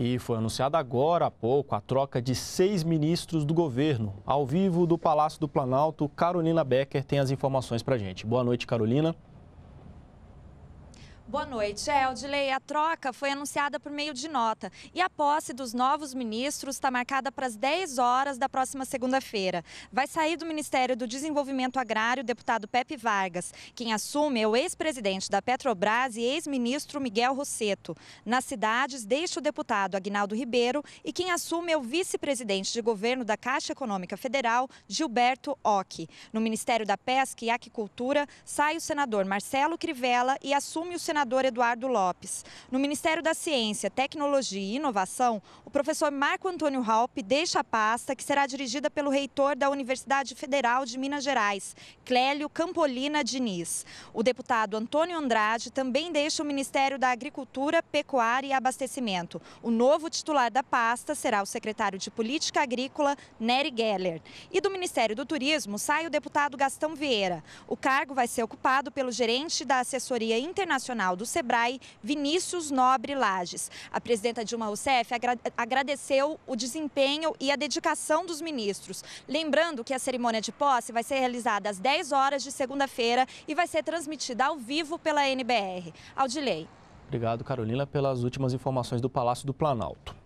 E foi anunciada agora há pouco a troca de seis ministros do governo. Ao vivo do Palácio do Planalto, Carolina Becker tem as informações para a gente. Boa noite, Carolina. Boa noite, Eldilei. É, a troca foi anunciada por meio de nota e a posse dos novos ministros está marcada para as 10 horas da próxima segunda-feira. Vai sair do Ministério do Desenvolvimento Agrário o deputado Pepe Vargas. Quem assume é o ex-presidente da Petrobras e ex-ministro Miguel Rosseto. Nas cidades, deixa o deputado Agnaldo Ribeiro e quem assume é o vice-presidente de governo da Caixa Econômica Federal, Gilberto Ock. No Ministério da Pesca e Aquicultura, sai o senador Marcelo Crivella e assume o senador governador Eduardo Lopes. No Ministério da Ciência, Tecnologia e Inovação, o professor Marco Antônio Halpe deixa a pasta que será dirigida pelo reitor da Universidade Federal de Minas Gerais, Clélio Campolina Diniz. O deputado Antônio Andrade também deixa o Ministério da Agricultura, Pecuária e Abastecimento. O novo titular da pasta será o secretário de Política Agrícola, Nery Geller. E do Ministério do Turismo sai o deputado Gastão Vieira. O cargo vai ser ocupado pelo gerente da Assessoria Internacional Nacional do SEBRAE, Vinícius Nobre Lages. A presidenta Dilma Rousseff agradeceu o desempenho e a dedicação dos ministros. Lembrando que a cerimônia de posse vai ser realizada às 10 horas de segunda-feira e vai ser transmitida ao vivo pela NBR. Aldilei. Obrigado, Carolina, pelas últimas informações do Palácio do Planalto.